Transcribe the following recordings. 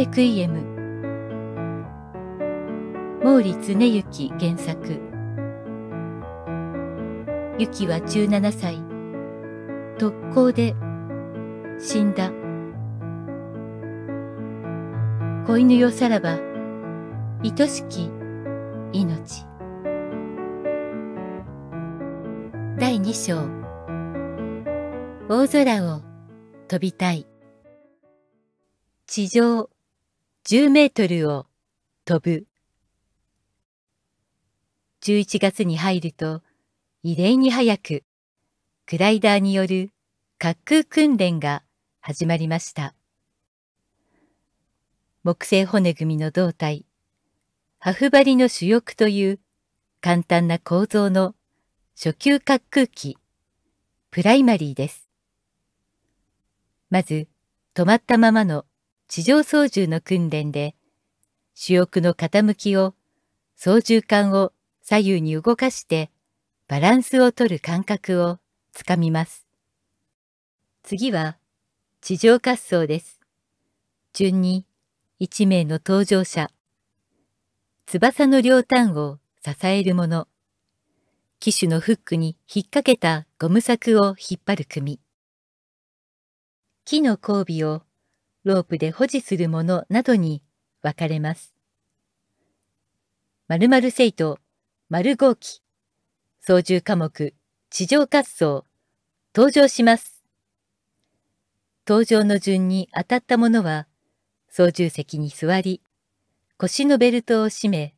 レクイエム毛利恒行原作ユキは17歳特攻で死んだ子犬よさらば愛しき命第2章大空を飛びたい地上10メートルを飛ぶ11月に入ると異例に早くグライダーによる滑空訓練が始まりました木製骨組みの胴体ハフバリの主翼という簡単な構造の初級滑空機プライマリーですまず止まったままの地上操縦の訓練で、主翼の傾きを、操縦桿を左右に動かして、バランスをとる感覚をつかみます。次は、地上滑走です。順に、1名の搭乗者、翼の両端を支えるもの、機種のフックに引っ掛けたゴム柵を引っ張る組、木の交尾をロープで保持するものなどに分かれます。〇〇生徒、丸号機、操縦科目、地上滑走、登場します。登場の順に当たったものは、操縦席に座り、腰のベルトを締め、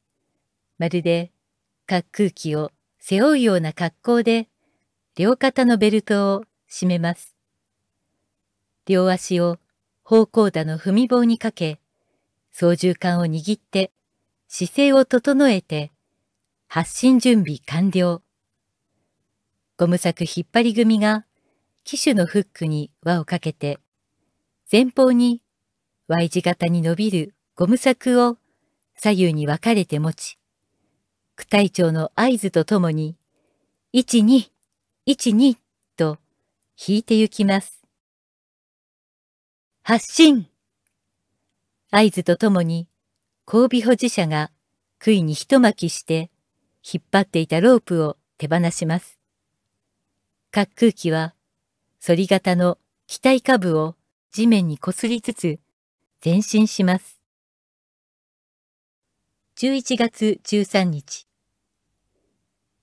まるで滑空機を背負うような格好で、両肩のベルトを締めます。両足を方向打の踏み棒にかけ、操縦桿を握って姿勢を整えて発進準備完了。ゴム柵引っ張り組が機種のフックに輪をかけて前方に Y 字型に伸びるゴム柵を左右に分かれて持ち、区隊長の合図とともに、1、2、1、2と引いて行きます。発進合図とともに、交尾保持者が杭に一巻きして、引っ張っていたロープを手放します。滑空機は、反り型の機体下部を地面にこすりつつ、前進します。11月13日、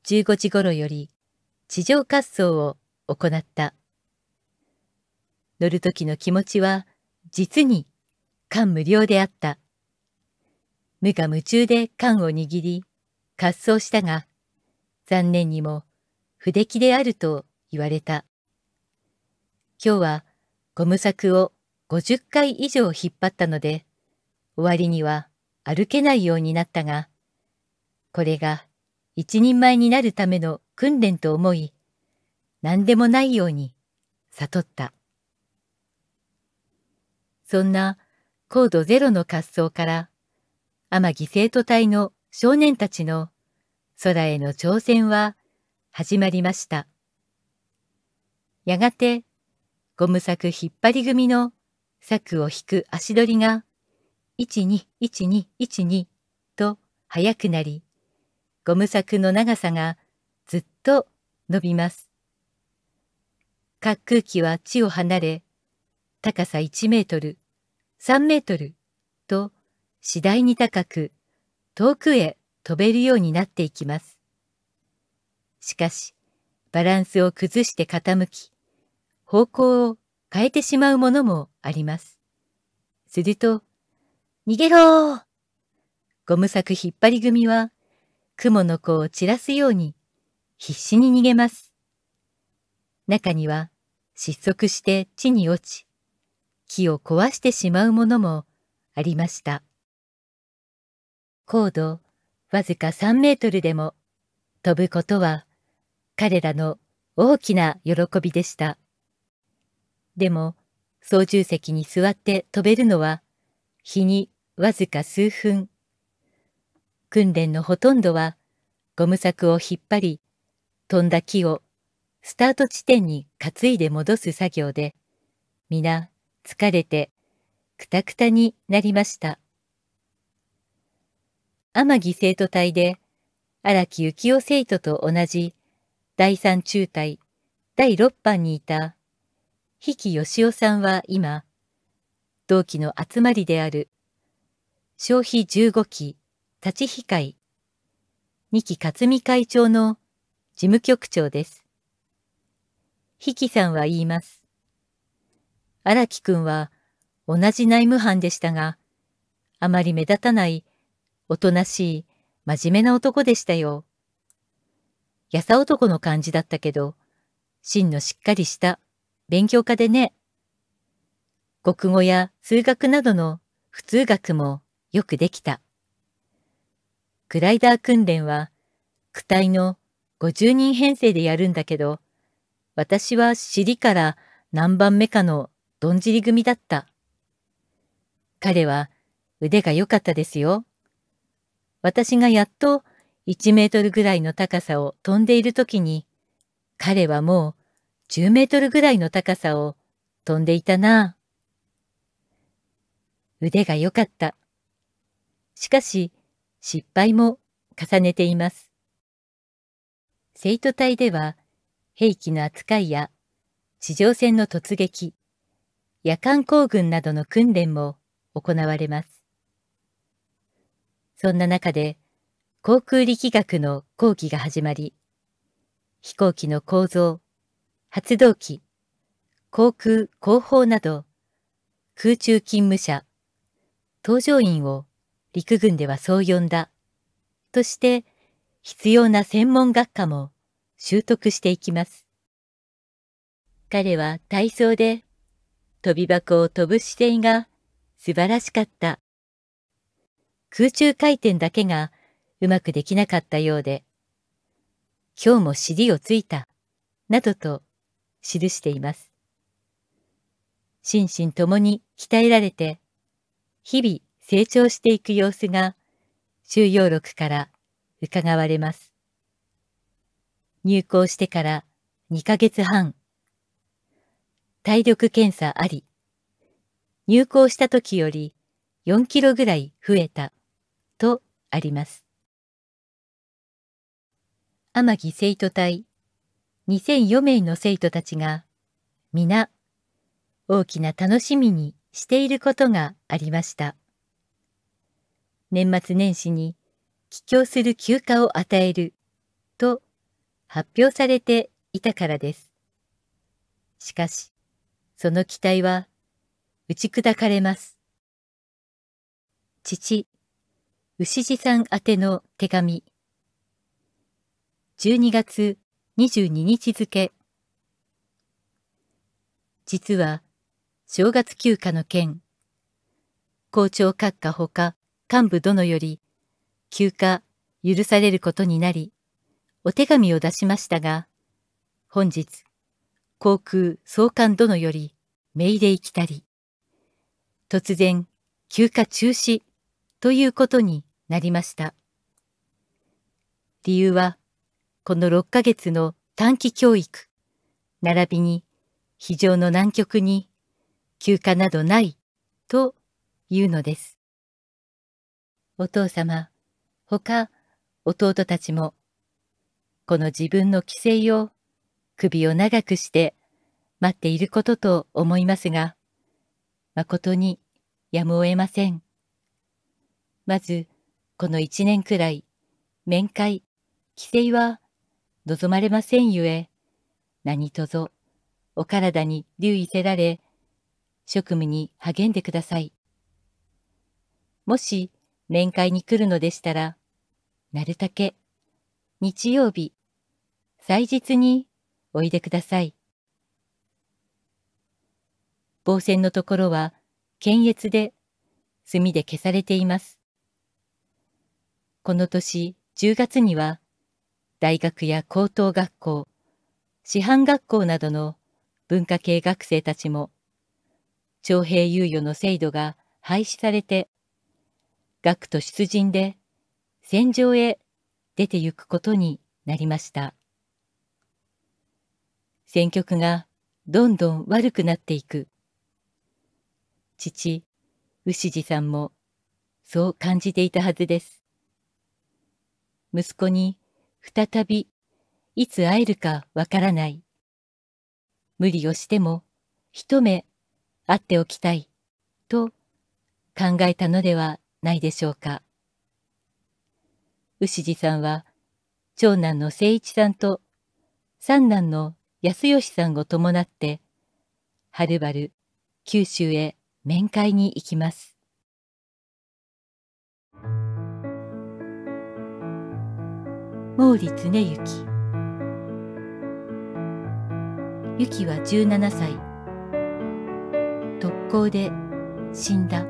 15時頃より地上滑走を行った。乗る時の気持ちは実に感無量であった。無我夢中で感を握り、滑走したが、残念にも不出来であると言われた。今日はゴム作を50回以上引っ張ったので、終わりには歩けないようになったが、これが一人前になるための訓練と思い、何でもないように悟った。そんな高度ゼロの滑走から天城生徒隊の少年たちの空への挑戦は始まりました。やがてゴム柵引っ張り組の柵を引く足取りが121212と速くなりゴム柵の長さがずっと伸びます。滑空機は地を離れ高さ1メートル3メートルと次第に高く遠くへ飛べるようになっていきます。しかし、バランスを崩して傾き、方向を変えてしまうものもあります。すると、逃げろーゴム作引っ張り組は、雲の子を散らすように、必死に逃げます。中には、失速して地に落ち、木を壊してしまうものもありました高度わずか3メートルでも飛ぶことは彼らの大きな喜びでしたでも操縦席に座って飛べるのは日にわずか数分訓練のほとんどはゴム柵を引っ張り飛んだ木をスタート地点に担いで戻す作業で皆疲れてくたくたになりました。天城生徒隊で荒木幸夫生徒と同じ第三中隊第六班にいた比企義雄さんは今同期の集まりである消費15期立ち控え二期克美会長の事務局長です。比企さんは言います。荒木くんは同じ内務班でしたが、あまり目立たない、おとなしい、真面目な男でしたよ。やさ男の感じだったけど、真のしっかりした勉強家でね。国語や数学などの普通学もよくできた。グライダー訓練は、区体の50人編成でやるんだけど、私は尻から何番目かのどんじり組だった。彼は腕が良かったですよ。私がやっと1メートルぐらいの高さを飛んでいる時に、彼はもう10メートルぐらいの高さを飛んでいたな。腕が良かった。しかし、失敗も重ねています。生徒隊では、兵器の扱いや地上戦の突撃、夜間行軍などの訓練も行われます。そんな中で、航空力学の講義が始まり、飛行機の構造、発動機、航空後方など、空中勤務者、搭乗員を陸軍ではそう呼んだ、として必要な専門学科も習得していきます。彼は体操で飛び箱を飛ぶ姿勢が素晴らしかった。空中回転だけがうまくできなかったようで、今日も尻をついた、などと記しています。心身ともに鍛えられて、日々成長していく様子が収容録から伺われます。入校してから2ヶ月半、体力検査あり。入校した時より4キロぐらい増えた、とあります。天城生徒隊2004名の生徒たちが皆大きな楽しみにしていることがありました。年末年始に帰郷する休暇を与えると発表されていたからです。しかし、その期待は打ち砕かれます。父、牛地さん宛ての手紙。12月22日付。実は、正月休暇の件、校長閣下ほか幹部殿より、休暇許されることになり、お手紙を出しましたが、本日、航空総監殿より命令来たり、突然休暇中止ということになりました。理由は、この6ヶ月の短期教育、並びに非常の難局に休暇などないというのです。お父様、他弟たちも、この自分の規制を首を長くして待っていることと思いますが、誠にやむを得ません。まず、この一年くらい、面会、帰省は望まれませんゆえ、何とぞ、お体に留意せられ、職務に励んでください。もし、面会に来るのでしたら、なるたけ、日曜日、祭日においでください。防線のところは検閲で墨で消されています。この年10月には大学や高等学校、師範学校などの文化系学生たちも徴兵猶予の制度が廃止されて学徒出陣で戦場へ出て行くことになりました。戦局がどんどん悪くなっていく。父、牛次さんもそう感じていたはずです。息子に再びいつ会えるかわからない。無理をしても一目会っておきたいと考えたのではないでしょうか。牛次さんは長男の誠一さんと三男の康吉さんを伴ってはるばる九州へ面会に行きます。毛利常幸幸は17歳特攻で死んだ。